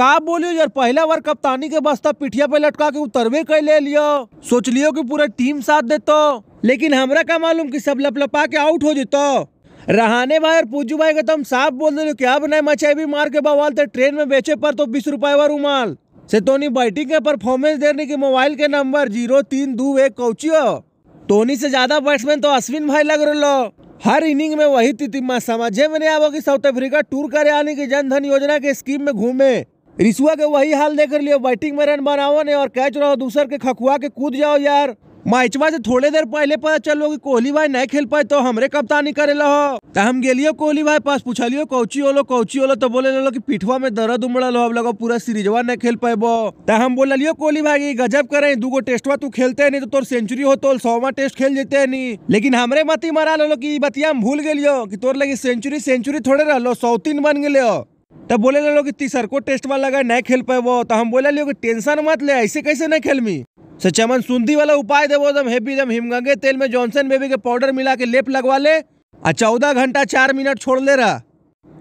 का बोलियो यार पहला बार कप्तानी के बस्ता पिठिया पे लटका के उतरवे कर ले लियो सोच लियो कि पूरा टीम साथ तो लेकिन हमरा का मालूम कि सब लपलपा के आउट हो जितो रहाने भाई और पूजू भाई के तुम तो साफ बोल दे क्या बनाए भी मार के बवाल थे ट्रेन में बेचे पर तो बीस रुपए वर रूमाल से तोनी बैटिंग के परफॉर्मेंस देने की मोबाइल के नंबर जीरो तीन दो एक कौचियो टोनी तो से ज्यादा बैट्समैन तो अश्विन भाई लग रहा हर इनिंग में वही तितिमा समझे में नहीं आवो कि साउथ अफ्रीका टूर करे आने की जनधन योजना के स्कीम में घूमे रिसुआ के वही हाल देख लियो बैटिंग में रन बनाओ ने और कैच रहो दूसर के खकुआ के कूद जाओ यार मैचवा से थोड़े देर पहले पता चलो कि कोहली भाई नहीं खेल पाए तो हमरे कप्तानी करे लो तो हम गेलियो कोहली भाई पास पूछलियो कौची ओलो कौची ओलो तो बोले लो कि पिठवा में दर्द उमड़ा लो अब लगो पूरा सीरीजवा नहीं खेल पाएबो तो हम बोल लियो कोहली भाई गजब करे दू दूगो टेस्टवा तू खेलते नहीं तो तोर सेंचुरी हो तो सौवा टेस्ट खेल जेते नहीं लेकिन हमरे मती मरा लो की बतिया हम भूल गेलियो की तोर लगी सेंचुरी सेंचुरी थोड़े रह लो सौ तीन बन गए तब बोले लो कि तीसर को टेस्ट वाला लगा नहीं खेल पाए वो तो हम बोले लो कि टेंशन मत ले ऐसे कैसे नहीं खेलमी से चमन सुंदी वाला उपाय देवो एकदम हेपी एकदम हिमगंगे तेल में जॉनसन बेबी के पाउडर मिला के लेप लगवा ले आ चौदह घंटा चार मिनट छोड़ ले रहा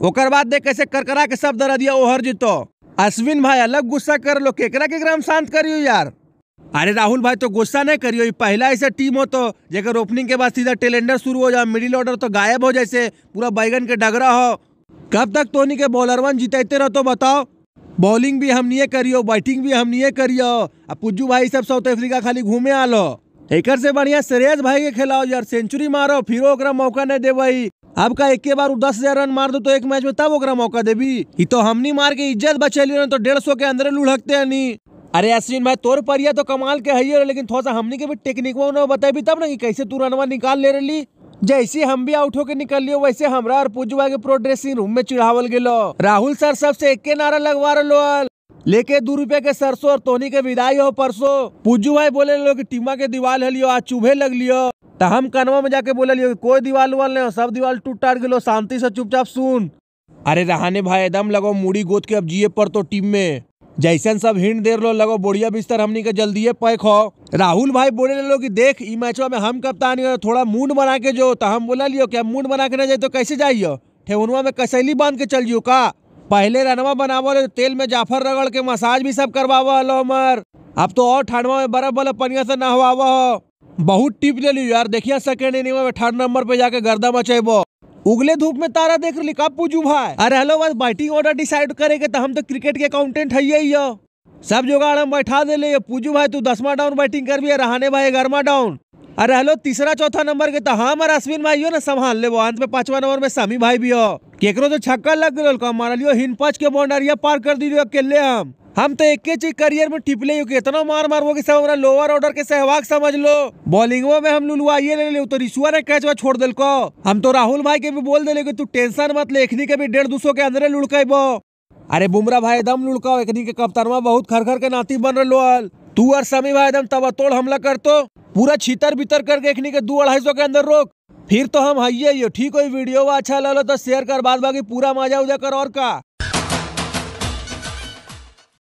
ओकर बाद देख कैसे करकरा के सब दरा दिया ओहर जीतो अश्विन भाई अलग गुस्सा कर लो केकरा के ग्राम शांत करियो यार अरे राहुल भाई तो गुस्सा नहीं करियो ये पहला ऐसा टीम हो तो जेकर ओपनिंग के बाद सीधा टेलेंडर शुरू हो जाए मिडिल ऑर्डर तो गायब हो जैसे पूरा बैगन के डगरा हो कब तक धोनी के बॉलर वन जितैते रहो तो बताओ बॉलिंग भी नहीं करियो बैटिंग भी नहीं करियो अब पुज्जू भाई सब साउथ अफ्रीका खाली घूमे आलो एक से बढ़िया श्रेयस भाई के खिलाओ यार सेंचुरी मारो फिर मौका नहीं दे अब का एक बार दस हजार रन मार दो तो एक मैच में तब मौका देवी तो हमनी मार के इज्जत बचेली तो डेढ़ सौ के अंदर लुढ़कते हनी अरे अश्विन भाई तोर परिया तो कमाल के है लेकिन थोड़ा सा हमने के भी टेक्निकवा भी तब ना कि कैसे तू रनवा निकाल ले रही जैसे हम भी आउट होके निकलियो वैसे हमरा और भाई के प्रो ड्रेसिंग रूम में चिढ़ावल गेलो राहुल सर सबसे एक के नारा लगवा रहा लेके दो रुपया के सरसों और तोनी के विदाई हो परसों पूजू भाई बोले लो कि टीमा के दीवाल हलियो आज चुभे लग लियो तो हम कनवा में जाके बोले लियो कि कोई दीवाल उवाल नहीं हो सब दीवाल टूट टाट गेलो शांति से चुपचाप सुन अरे रहने भाई एकदम लगाओ मूड़ी गोद के अब जिए पर तो टीम में जैसन सब हिंड देर लो लगो बोड़िया बिस्तर हमनी के जल्दी पैक हो राहुल भाई बोले लो कि देख इ मैचवा में हम कप्तान थोड़ा मूड बना के जो तो हम बोला लियो कि हम मूड बना के ना जाए तो कैसे जाइयो ठेवनवा में कसैली बांध के चल जियो का पहले रनवा बनावल तेल में जाफर रगड़ के मसाज भी सब लो उमर अब तो और ठंडवा में बर्फ वाला पनिया से नहवाव हो बहुत टिप ले लियो यार देखिया सेकेंड इनिंग में थर्ड नंबर पे जाके गर्दा मचेबो उगले धूप में तारा देख रही का पूजू भाई अरे हेलो बस बैटिंग ऑर्डर डिसाइड करेंगे तो हम तो क्रिकेट के अकाउंटेंट है ही हो सब जुगाड़ हम बैठा दे ले पूजू भाई तू दसवा डाउन बैटिंग कर भी रहने भाई गर्मा डाउन अरे हेलो तीसरा चौथा नंबर के तो हाँ, हम और अश्विन भाई हो ना संभाल ले अंत में पांचवा नंबर में समी भाई भी हो केकरो तो छक्का लग गए मारलियो हिन पच के बाउंडरिया पार कर दीजिए अकेले हम हम तो एक चीज करियर में टिपले यू इतना मार मारबो कि सब हमारा लोअर ऑर्डर के सहवाग समझ लो बॉलिंगो में हम लुलवाइए ले ले तो रिसुआ ने कैच छोड़ दिल को हम तो राहुल भाई के भी बोल दे कि तू टेंशन मत ले के भी डेढ़ दो के अंदर लुढ़कबो अरे बुमरा भाई एकदम लुढ़काओ एक के कप्तानवा बहुत खर खर के नाती बन रहे लोहल तू और समी भाई एकदम तब तोड़ हमला कर तो पूरा छीतर बितर करके एखनी के दो अढ़ाई सौ के अंदर रोक फिर तो हम हाइये ठीक हो वीडियो अच्छा लगे तो शेयर कर बाद बाकी पूरा मजा उजा कर और का